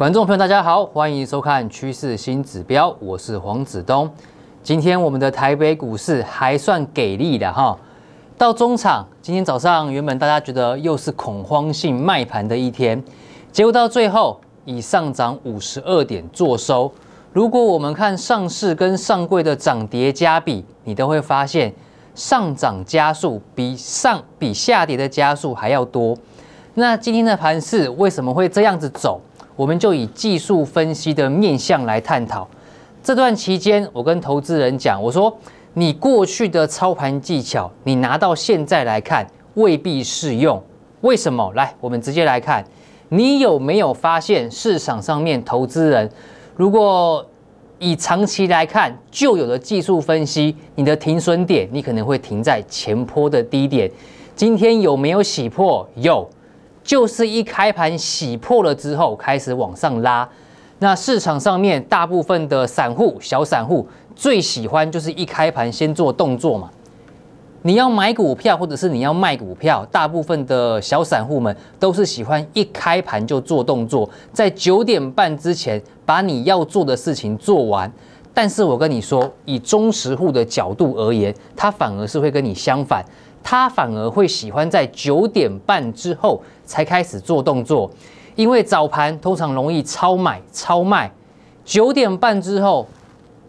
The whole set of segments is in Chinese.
观众朋友，大家好，欢迎收看《趋势新指标》，我是黄子东。今天我们的台北股市还算给力的哈，到中场，今天早上原本大家觉得又是恐慌性卖盘的一天，结果到最后以上涨五十二点作收。如果我们看上市跟上柜的涨跌加比，你都会发现上涨加速比上比下跌的加速还要多。那今天的盘势为什么会这样子走？我们就以技术分析的面向来探讨这段期间。我跟投资人讲，我说你过去的操盘技巧，你拿到现在来看未必适用。为什么？来，我们直接来看，你有没有发现市场上面投资人，如果以长期来看，旧有的技术分析，你的停损点，你可能会停在前坡的低点。今天有没有洗破？有。就是一开盘洗破了之后开始往上拉，那市场上面大部分的散户、小散户最喜欢就是一开盘先做动作嘛。你要买股票或者是你要卖股票，大部分的小散户们都是喜欢一开盘就做动作，在九点半之前把你要做的事情做完。但是我跟你说，以中实户的角度而言，他反而是会跟你相反。他反而会喜欢在九点半之后才开始做动作，因为早盘通常容易超买超卖，九点半之后，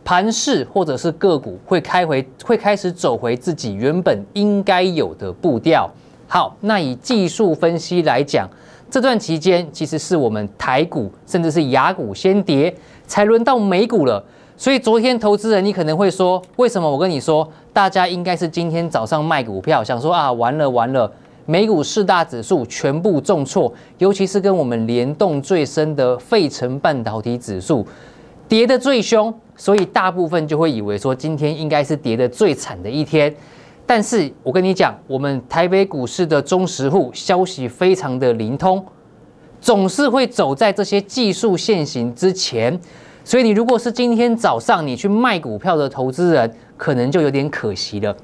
盘市或者是个股会开回，会开始走回自己原本应该有的步调。好，那以技术分析来讲，这段期间其实是我们台股甚至是雅股先跌，才轮到美股了。所以昨天投资人，你可能会说，为什么我跟你说，大家应该是今天早上卖股票，想说啊，完了完了，美股四大指数全部重挫，尤其是跟我们联动最深的费城半导体指数跌得最凶，所以大部分就会以为说今天应该是跌得最惨的一天。但是我跟你讲，我们台北股市的忠实户消息非常的灵通，总是会走在这些技术现行之前。所以你如果是今天早上你去卖股票的投资人，可能就有点可惜了。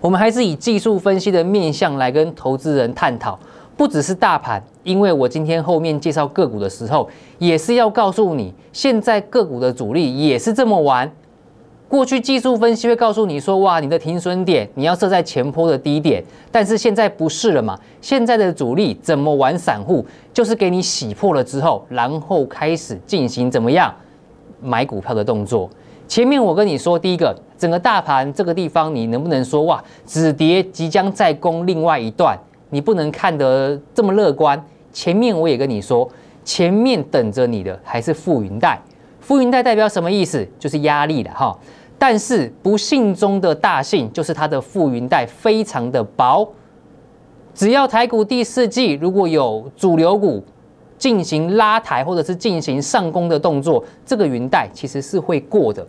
我们还是以技术分析的面向来跟投资人探讨，不只是大盘，因为我今天后面介绍个股的时候，也是要告诉你，现在个股的主力也是这么玩。过去技术分析会告诉你说，哇，你的停损点你要设在前坡的低点，但是现在不是了嘛？现在的主力怎么玩散户，就是给你洗破了之后，然后开始进行怎么样？买股票的动作，前面我跟你说，第一个，整个大盘这个地方，你能不能说哇，止跌即将再攻另外一段？你不能看得这么乐观。前面我也跟你说，前面等着你的还是富云带。富云带代表什么意思？就是压力的哈。但是不幸中的大幸，就是它的富云带非常的薄，只要台股第四季如果有主流股。进行拉抬或者是进行上攻的动作，这个云带其实是会过的。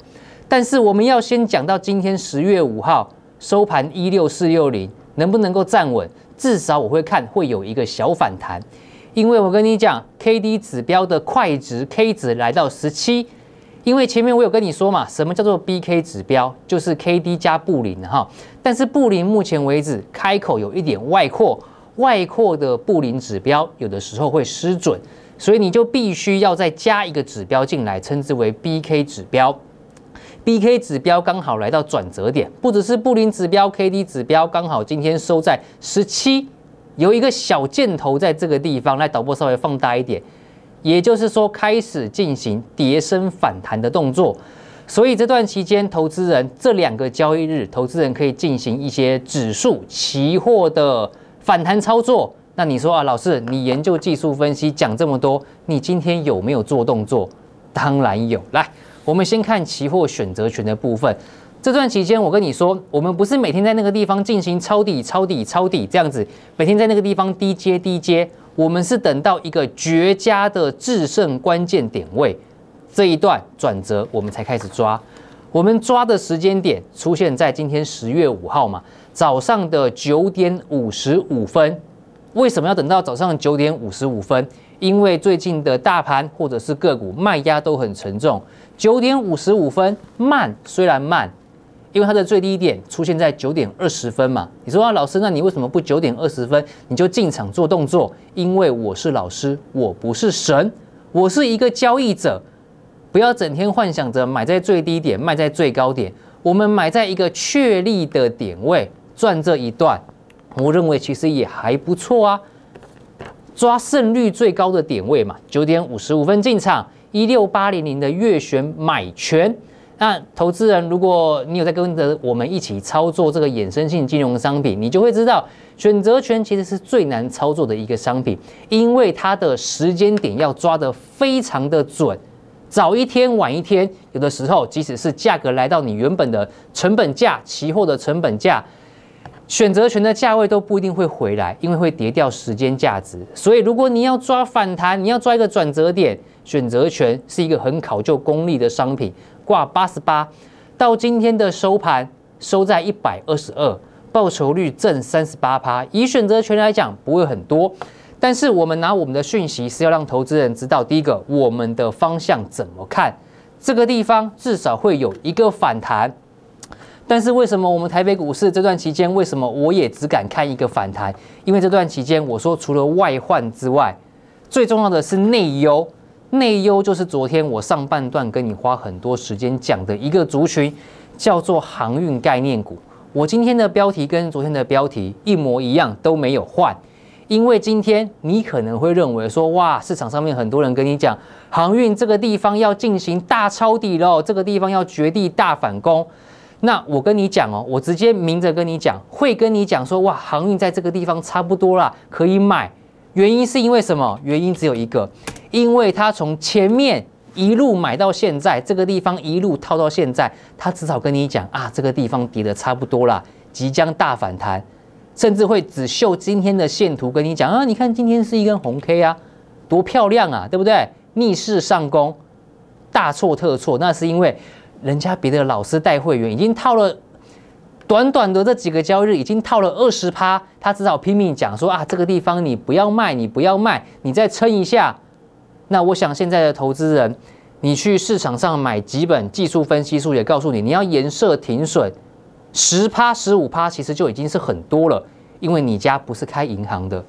但是我们要先讲到今天十月五号收盘一六四六零能不能够站稳，至少我会看会有一个小反弹，因为我跟你讲 KD 指标的快值 K 值来到十七，因为前面我有跟你说嘛，什么叫做 BK 指标，就是 KD 加布林哈，但是布林目前为止开口有一点外扩。外扩的布林指标有的时候会失准，所以你就必须要再加一个指标进来，称之为 B K 指标。B K 指标刚好来到转折点，不只是布林指标，K D 指标刚好今天收在十七，有一个小箭头在这个地方，来导播稍微放大一点，也就是说开始进行叠升反弹的动作。所以这段期间，投资人这两个交易日，投资人可以进行一些指数期货的。反弹操作，那你说啊，老师，你研究技术分析讲这么多，你今天有没有做动作？当然有。来，我们先看期货选择权的部分。这段期间，我跟你说，我们不是每天在那个地方进行抄底、抄底、抄底这样子，每天在那个地方低接低接，我们是等到一个绝佳的制胜关键点位，这一段转折，我们才开始抓。我们抓的时间点出现在今天十月五号嘛，早上的九点五十五分。为什么要等到早上九点五十五分？因为最近的大盘或者是个股卖压都很沉重。九点五十五分慢虽然慢，因为它的最低点出现在九点二十分嘛。你说啊，老师，那你为什么不九点二十分你就进场做动作？因为我是老师，我不是神，我是一个交易者。不要整天幻想着买在最低点，卖在最高点。我们买在一个确立的点位，赚这一段，我认为其实也还不错啊。抓胜率最高的点位嘛，九点五十五分进场，一六八零零的月选买权。那投资人，如果你有在跟着我们一起操作这个衍生性金融商品，你就会知道，选择权其实是最难操作的一个商品，因为它的时间点要抓得非常的准。早一天晚一天，有的时候即使是价格来到你原本的成本价、期货的成本价、选择权的价位都不一定会回来，因为会跌掉时间价值。所以，如果你要抓反弹，你要抓一个转折点，选择权是一个很考究功力的商品。挂八十八，到今天的收盘收在一百二十二，报酬率正三十八趴。以选择权来讲，不会很多。但是我们拿我们的讯息是要让投资人知道，第一个，我们的方向怎么看，这个地方至少会有一个反弹。但是为什么我们台北股市这段期间，为什么我也只敢看一个反弹？因为这段期间我说除了外患之外，最重要的是内忧。内忧就是昨天我上半段跟你花很多时间讲的一个族群，叫做航运概念股。我今天的标题跟昨天的标题一模一样，都没有换。因为今天你可能会认为说，哇，市场上面很多人跟你讲，航运这个地方要进行大抄底喽，这个地方要绝地大反攻。那我跟你讲哦，我直接明着跟你讲，会跟你讲说，哇，航运在这个地方差不多了，可以买。原因是因为什么？原因只有一个，因为他从前面一路买到现在，这个地方一路套到现在，他至少跟你讲啊，这个地方跌得差不多了，即将大反弹。甚至会只秀今天的线图跟你讲啊，你看今天是一根红 K 啊，多漂亮啊，对不对？逆势上攻，大错特错。那是因为人家别的老师带会员已经套了短短的这几个交易日，已经套了二十趴，他只好拼命讲说啊，这个地方你不要卖，你不要卖，你再撑一下。那我想现在的投资人，你去市场上买几本技术分析书，也告诉你，你要颜色停损。十趴十五趴，其实就已经是很多了，因为你家不是开银行的，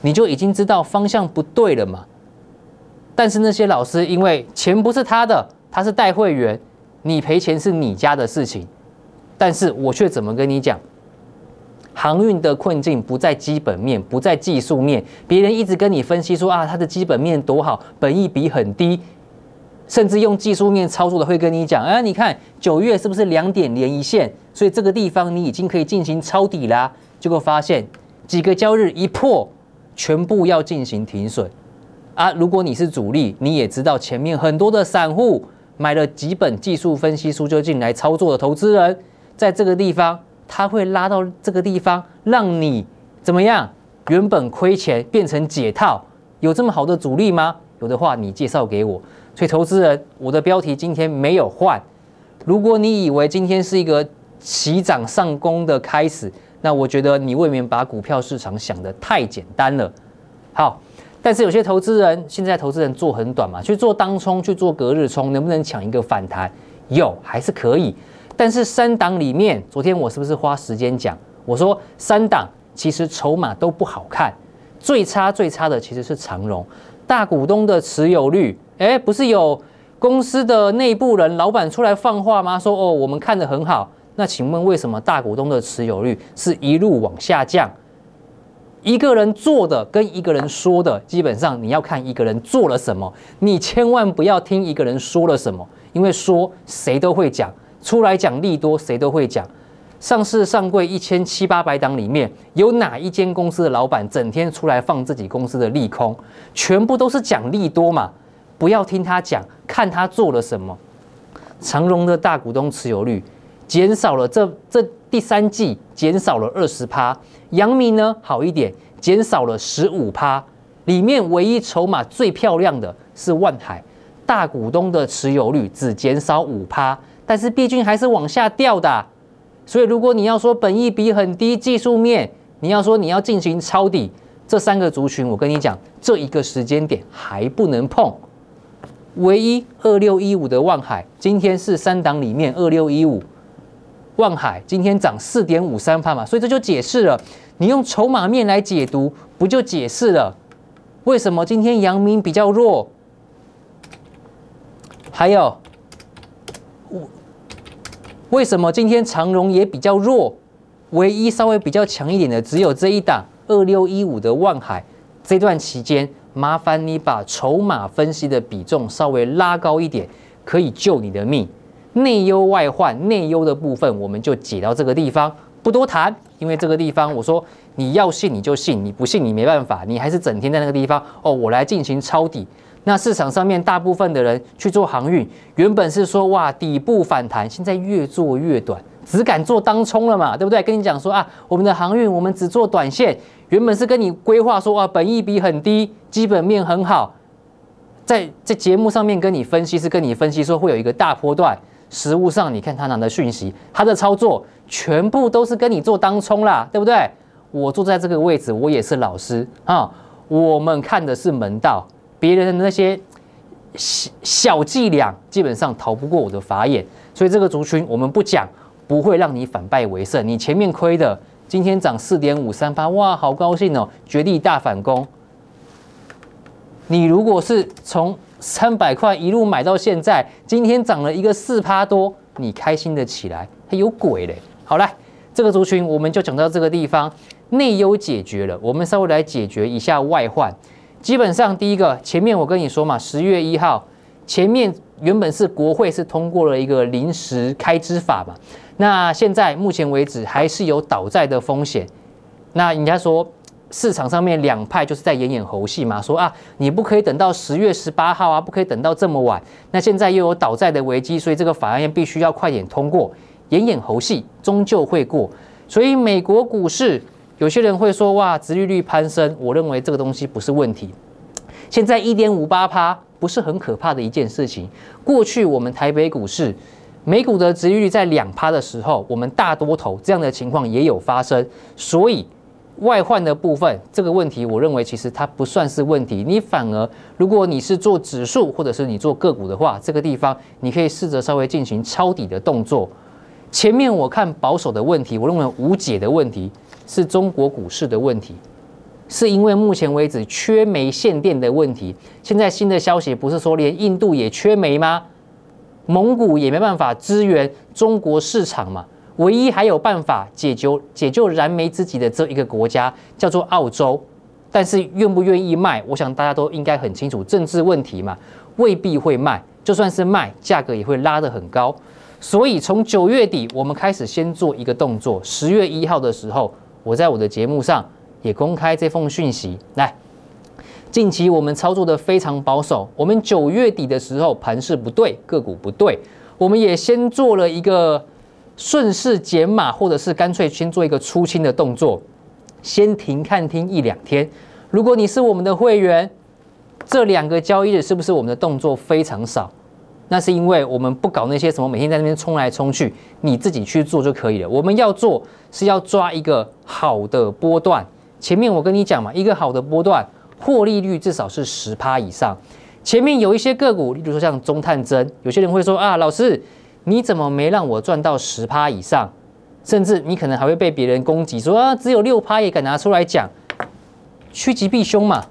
你就已经知道方向不对了嘛。但是那些老师，因为钱不是他的，他是带会员，你赔钱是你家的事情。但是我却怎么跟你讲，航运的困境不在基本面，不在技术面，别人一直跟你分析说啊，它的基本面多好，本益比很低。甚至用技术面操作的会跟你讲，哎，你看九月是不是两点连一线？所以这个地方你已经可以进行抄底啦。结果发现几个交易日一破，全部要进行停损啊！如果你是主力，你也知道前面很多的散户买了几本技术分析书就进来操作的投资人，在这个地方他会拉到这个地方，让你怎么样？原本亏钱变成解套，有这么好的主力吗？有的话，你介绍给我。所以投资人，我的标题今天没有换。如果你以为今天是一个齐涨上攻的开始，那我觉得你未免把股票市场想得太简单了。好，但是有些投资人现在投资人做很短嘛，去做当冲，去做隔日冲，能不能抢一个反弹？有还是可以。但是三档里面，昨天我是不是花时间讲？我说三档其实筹码都不好看，最差最差的其实是长荣大股东的持有率。哎，不是有公司的内部人、老板出来放话吗？说哦，我们看得很好。那请问为什么大股东的持有率是一路往下降？一个人做的跟一个人说的，基本上你要看一个人做了什么，你千万不要听一个人说了什么，因为说谁都会讲，出来讲利多谁都会讲。上市上柜一千七八百档里面有哪一间公司的老板整天出来放自己公司的利空？全部都是讲利多嘛？不要听他讲，看他做了什么。长荣的大股东持有率减少了，这这第三季减少了二十趴。杨明呢好一点，减少了十五趴。里面唯一筹码最漂亮的是万海，大股东的持有率只减少五趴，但是毕竟还是往下掉的。所以如果你要说本益比很低，技术面你要说你要进行抄底，这三个族群我跟你讲，这一个时间点还不能碰。唯一二六一五的望海，今天是三档里面二六一五，望海今天涨四点五三帕嘛，所以这就解释了，你用筹码面来解读，不就解释了为什么今天阳明比较弱？还有，为什么今天长荣也比较弱？唯一稍微比较强一点的，只有这一档二六一五的望海这段期间。麻烦你把筹码分析的比重稍微拉高一点，可以救你的命。内忧外患，内忧的部分我们就解到这个地方，不多谈。因为这个地方，我说你要信你就信，你不信你没办法，你还是整天在那个地方。哦，我来进行抄底。那市场上面大部分的人去做航运，原本是说哇底部反弹，现在越做越短。只敢做当冲了嘛，对不对？跟你讲说啊，我们的航运，我们只做短线。原本是跟你规划说啊，本益比很低，基本面很好。在在节目上面跟你分析是跟你分析说会有一个大波段。实物上你看他拿的讯息，他的操作全部都是跟你做当冲啦，对不对？我坐在这个位置，我也是老师啊。我们看的是门道，别人的那些小小伎俩，基本上逃不过我的法眼。所以这个族群我们不讲。不会让你反败为胜。你前面亏的，今天涨四点五三八，哇，好高兴哦！绝地大反攻。你如果是从三百块一路买到现在，今天涨了一个四趴多，你开心的起来？有鬼嘞！好了，这个族群我们就讲到这个地方，内忧解决了，我们稍微来解决一下外患。基本上第一个，前面我跟你说嘛，十月一号前面原本是国会是通过了一个临时开支法嘛。那现在目前为止还是有倒债的风险，那人家说市场上面两派就是在演演猴戏嘛，说啊你不可以等到十月十八号啊，不可以等到这么晚，那现在又有倒债的危机，所以这个法案必须要快点通过，演演猴戏终究会过，所以美国股市有些人会说哇，殖利率攀升，我认为这个东西不是问题，现在一点五八趴不是很可怕的一件事情，过去我们台北股市。美股的值盈率在两趴的时候，我们大多头这样的情况也有发生，所以外换的部分这个问题，我认为其实它不算是问题。你反而如果你是做指数或者是你做个股的话，这个地方你可以试着稍微进行抄底的动作。前面我看保守的问题，我认为无解的问题是中国股市的问题，是因为目前为止缺煤限电的问题。现在新的消息不是说连印度也缺煤吗？蒙古也没办法支援中国市场嘛，唯一还有办法解救解救燃眉之急的这一个国家叫做澳洲，但是愿不愿意卖，我想大家都应该很清楚，政治问题嘛，未必会卖，就算是卖，价格也会拉得很高。所以从九月底我们开始先做一个动作，十月一号的时候，我在我的节目上也公开这封讯息，来。近期我们操作的非常保守。我们九月底的时候，盘势不对，个股不对，我们也先做了一个顺势减码，或者是干脆先做一个出清的动作，先停看听一两天。如果你是我们的会员，这两个交易日是不是我们的动作非常少？那是因为我们不搞那些什么每天在那边冲来冲去，你自己去做就可以了。我们要做是要抓一个好的波段。前面我跟你讲嘛，一个好的波段。获利率至少是十趴以上，前面有一些个股，例如说像中探针，有些人会说啊，老师你怎么没让我赚到十趴以上？甚至你可能还会被别人攻击说啊，只有六趴也敢拿出来讲，趋吉避凶嘛，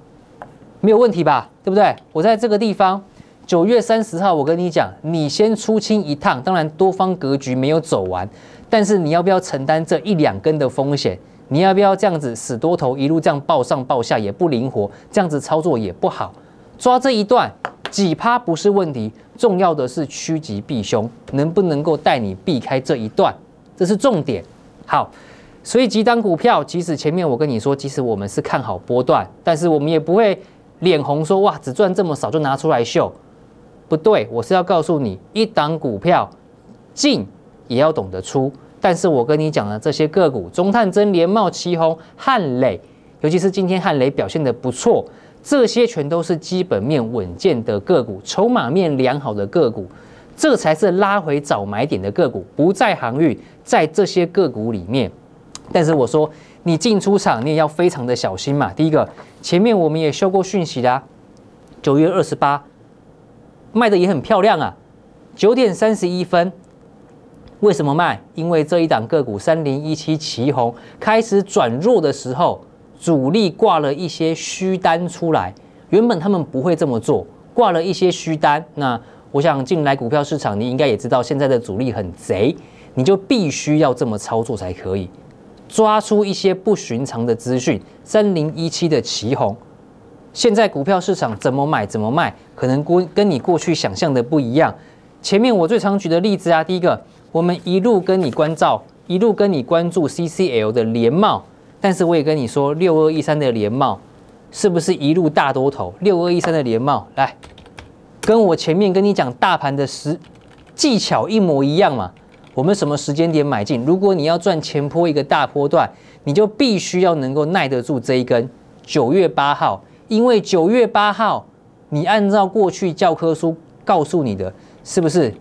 没有问题吧？对不对？我在这个地方，九月三十号我跟你讲，你先出清一趟，当然多方格局没有走完，但是你要不要承担这一两根的风险？你要不要这样子死多头，一路这样爆上爆下也不灵活，这样子操作也不好。抓这一段几趴不是问题，重要的是趋吉避凶，能不能够带你避开这一段，这是重点。好，所以几档股票，即使前面我跟你说，即使我们是看好波段，但是我们也不会脸红说哇，只赚这么少就拿出来秀。不对，我是要告诉你，一档股票进也要懂得出。但是我跟你讲的这些个股，中探真联、茂奇、宏汉磊，尤其是今天汉磊表现的不错，这些全都是基本面稳健的个股，筹码面良好的个股，这才是拉回早买点的个股，不在航运，在这些个股里面。但是我说你进出场，你也要非常的小心嘛。第一个，前面我们也修过讯息啦，九月二十八卖的也很漂亮啊，九点三十一分。为什么卖？因为这一档个股三零一七旗红开始转弱的时候，主力挂了一些虚单出来。原本他们不会这么做，挂了一些虚单。那我想进来股票市场，你应该也知道现在的主力很贼，你就必须要这么操作才可以抓出一些不寻常的资讯。三零一七的旗红，现在股票市场怎么买怎么卖，可能跟跟你过去想象的不一样。前面我最常举的例子啊，第一个。我们一路跟你关照，一路跟你关注 CCL 的连帽，但是我也跟你说，六二一三的连帽是不是一路大多头？六二一三的连帽，来跟我前面跟你讲大盘的时技巧一模一样嘛？我们什么时间点买进？如果你要赚前坡一个大波段，你就必须要能够耐得住这一根九月八号，因为九月八号你按照过去教科书告诉你的是不是？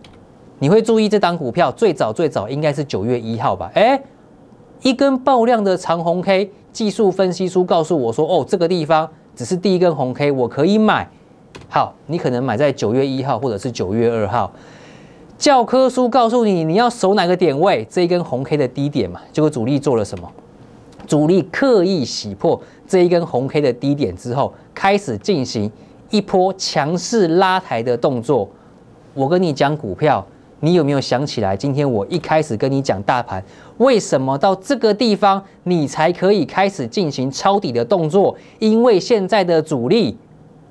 你会注意这档股票，最早最早应该是九月一号吧？哎，一根爆量的长红 K，技术分析书告诉我说，哦，这个地方只是第一根红 K，我可以买。好，你可能买在九月一号或者是九月二号。教科书告诉你，你要守哪个点位？这一根红 K 的低点嘛。结果主力做了什么？主力刻意洗破这一根红 K 的低点之后，开始进行一波强势拉抬的动作。我跟你讲股票。你有没有想起来，今天我一开始跟你讲大盘为什么到这个地方你才可以开始进行抄底的动作？因为现在的主力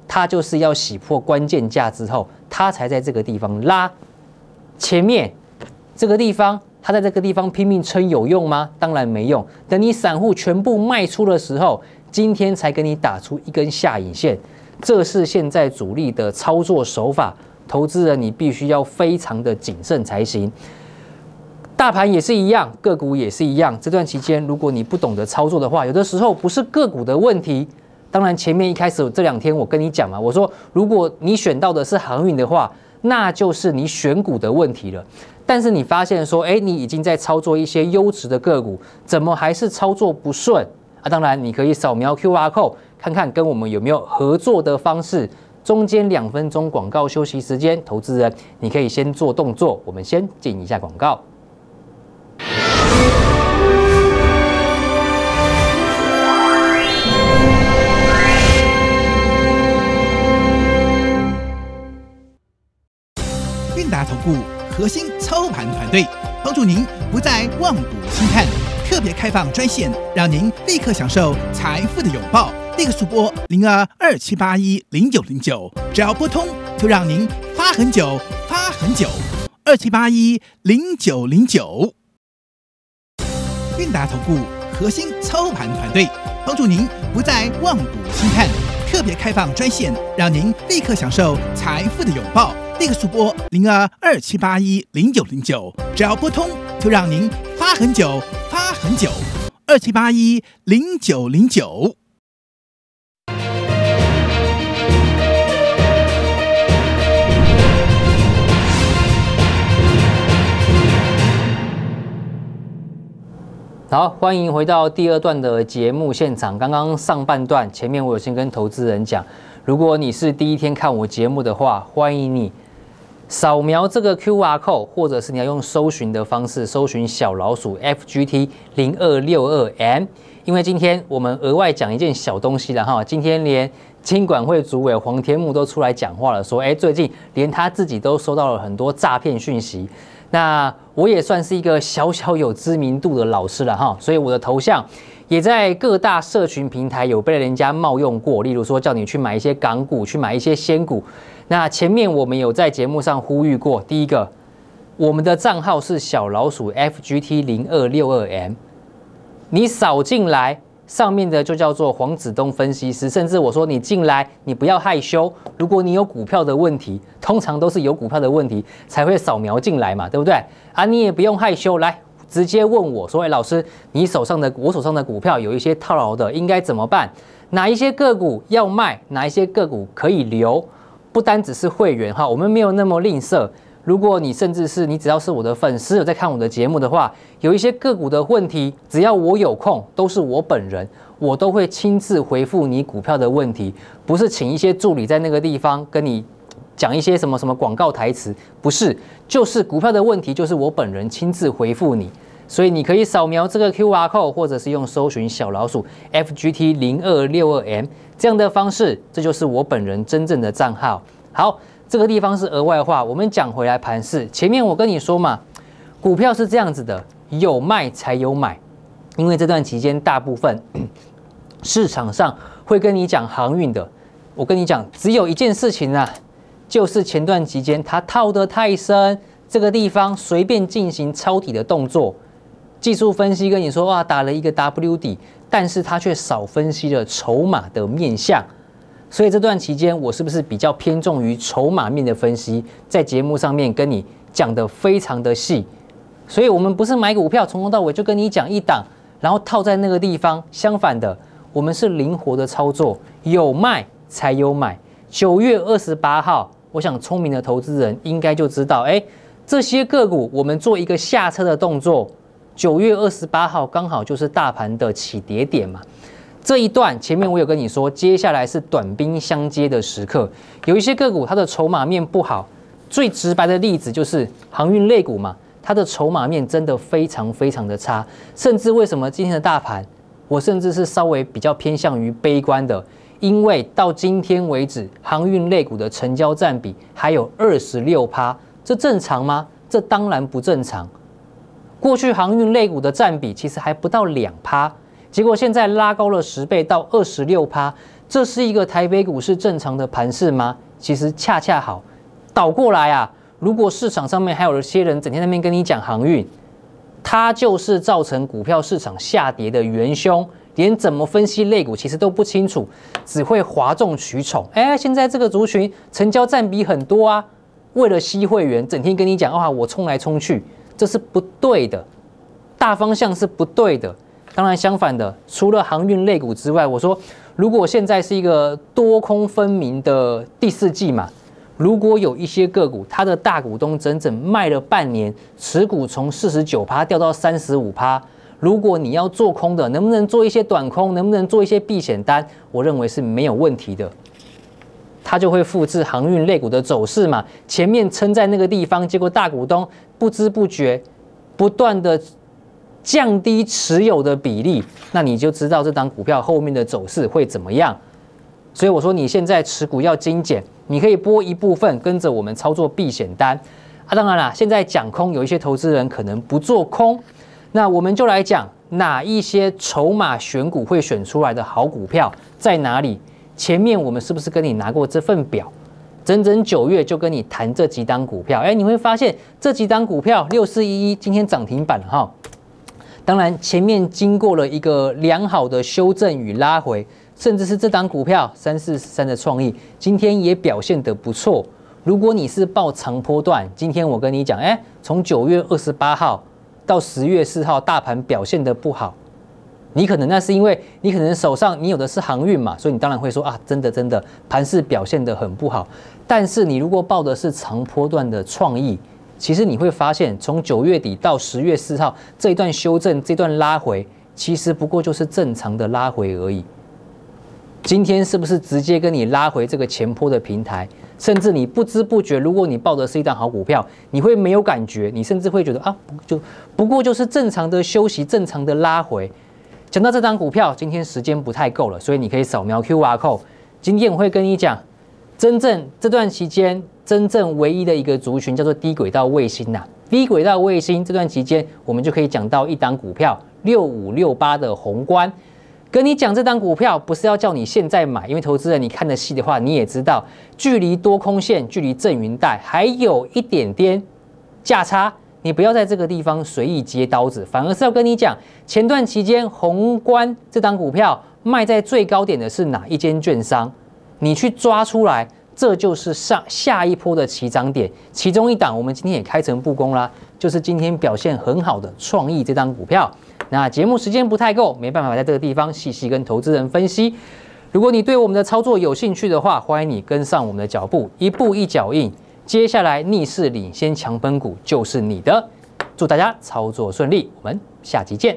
他就是要洗破关键价之后，他才在这个地方拉。前面这个地方他在这个地方拼命撑有用吗？当然没用。等你散户全部卖出的时候，今天才给你打出一根下影线，这是现在主力的操作手法。投资人，你必须要非常的谨慎才行。大盘也是一样，个股也是一样。这段期间，如果你不懂得操作的话，有的时候不是个股的问题。当然，前面一开始这两天我跟你讲嘛，我说如果你选到的是航运的话，那就是你选股的问题了。但是你发现说，哎，你已经在操作一些优质的个股，怎么还是操作不顺啊？当然，你可以扫描 Q code 看看跟我们有没有合作的方式。中间两分钟广告休息时间，投资人，你可以先做动作。我们先进一下广告。韵达投顾核心操盘团队，帮助您不再望股兴叹。特别开放专线，让您立刻享受财富的拥抱。立刻速播零二二七八一零九零九，只要拨通，就让您发很久，发很久。二七八一零九零九，韵达投顾核心操盘团队帮助您不再望古兴叹，特别开放专线，让您立刻享受财富的拥抱。立刻速播零二二七八一零九零九，只要拨通，就让您发很久，发很久。二七八一零九零九。好，欢迎回到第二段的节目现场。刚刚上半段前面，我有先跟投资人讲，如果你是第一天看我节目的话，欢迎你扫描这个 QR code，或者是你要用搜寻的方式搜寻小老鼠 FGT 零二六二 M。因为今天我们额外讲一件小东西了哈，今天连金管会主委黄天木都出来讲话了，说哎，最近连他自己都收到了很多诈骗讯息。那我也算是一个小小有知名度的老师了哈，所以我的头像也在各大社群平台有被人家冒用过，例如说叫你去买一些港股，去买一些仙股。那前面我们有在节目上呼吁过，第一个，我们的账号是小老鼠 fgt 零二六二 m，你扫进来。上面的就叫做黄子东分析师，甚至我说你进来，你不要害羞。如果你有股票的问题，通常都是有股票的问题才会扫描进来嘛，对不对？啊，你也不用害羞，来直接问我。说，哎，老师，你手上的我手上的股票有一些套牢的，应该怎么办？哪一些个股要卖？哪一些个股可以留？不单只是会员哈，我们没有那么吝啬。如果你甚至是你只要是我的粉丝有在看我的节目的话，有一些个股的问题，只要我有空，都是我本人，我都会亲自回复你股票的问题，不是请一些助理在那个地方跟你讲一些什么什么广告台词，不是，就是股票的问题，就是我本人亲自回复你，所以你可以扫描这个 Q R code，或者是用搜寻小老鼠 F G T 零二六二 M 这样的方式，这就是我本人真正的账号。好。这个地方是额外话，我们讲回来盘市。前面我跟你说嘛，股票是这样子的，有卖才有买。因为这段期间，大部分 市场上会跟你讲航运的。我跟你讲，只有一件事情啊，就是前段期间它套得太深，这个地方随便进行抄底的动作。技术分析跟你说哇打了一个 W 底，但是它却少分析了筹码的面相。所以这段期间，我是不是比较偏重于筹码面的分析，在节目上面跟你讲的非常的细。所以我们不是买股票从头到尾就跟你讲一档，然后套在那个地方。相反的，我们是灵活的操作，有卖才有买。九月二十八号，我想聪明的投资人应该就知道，哎，这些个股我们做一个下车的动作。九月二十八号刚好就是大盘的起跌点嘛。这一段前面我有跟你说，接下来是短兵相接的时刻。有一些个股它的筹码面不好，最直白的例子就是航运类股嘛，它的筹码面真的非常非常的差。甚至为什么今天的大盘，我甚至是稍微比较偏向于悲观的，因为到今天为止，航运类股的成交占比还有二十六趴，这正常吗？这当然不正常。过去航运类股的占比其实还不到两趴。结果现在拉高了十倍到二十六趴，这是一个台北股市正常的盘势吗？其实恰恰好，倒过来啊！如果市场上面还有一些人整天在那边跟你讲航运，它就是造成股票市场下跌的元凶，连怎么分析类股其实都不清楚，只会哗众取宠。哎，现在这个族群成交占比很多啊，为了吸会员，整天跟你讲啊，我冲来冲去，这是不对的，大方向是不对的。当然，相反的，除了航运类股之外，我说，如果现在是一个多空分明的第四季嘛，如果有一些个股，它的大股东整整卖了半年，持股从四十九趴掉到三十五趴，如果你要做空的，能不能做一些短空，能不能做一些避险单？我认为是没有问题的，它就会复制航运类股的走势嘛，前面撑在那个地方，结果大股东不知不觉不断的。降低持有的比例，那你就知道这档股票后面的走势会怎么样。所以我说你现在持股要精简，你可以拨一部分跟着我们操作避险单啊。当然啦，现在讲空，有一些投资人可能不做空，那我们就来讲哪一些筹码选股会选出来的好股票在哪里。前面我们是不是跟你拿过这份表？整整九月就跟你谈这几档股票，哎，你会发现这几档股票六四一一今天涨停板哈。当然，前面经过了一个良好的修正与拉回，甚至是这档股票三四三的创意，今天也表现得不错。如果你是报长波段，今天我跟你讲，哎，从九月二十八号到十月四号，大盘表现得不好，你可能那是因为你可能手上你有的是航运嘛，所以你当然会说啊，真的真的盘势表现得很不好。但是你如果报的是长波段的创意。其实你会发现，从九月底到十月四号这一段修正、这段拉回，其实不过就是正常的拉回而已。今天是不是直接跟你拉回这个前坡的平台？甚至你不知不觉，如果你抱的是一档好股票，你会没有感觉，你甚至会觉得啊，就不过就是正常的休息、正常的拉回。讲到这张股票，今天时间不太够了，所以你可以扫描 Q R code。今天我会跟你讲。真正这段期间，真正唯一的一个族群叫做低轨道卫星呐。低轨道卫星这段期间，我们就可以讲到一档股票六五六八的宏观。跟你讲这档股票，不是要叫你现在买，因为投资人你看的细的话，你也知道距离多空线、距离正云带还有一点点价差，你不要在这个地方随意接刀子，反而是要跟你讲前段期间宏观这档股票卖在最高点的是哪一间券商。你去抓出来，这就是上下一波的起涨点。其中一档，我们今天也开诚布公啦，就是今天表现很好的创意这张股票。那节目时间不太够，没办法在这个地方细细跟投资人分析。如果你对我们的操作有兴趣的话，欢迎你跟上我们的脚步，一步一脚印。接下来逆势领先强奔股就是你的。祝大家操作顺利，我们下集见。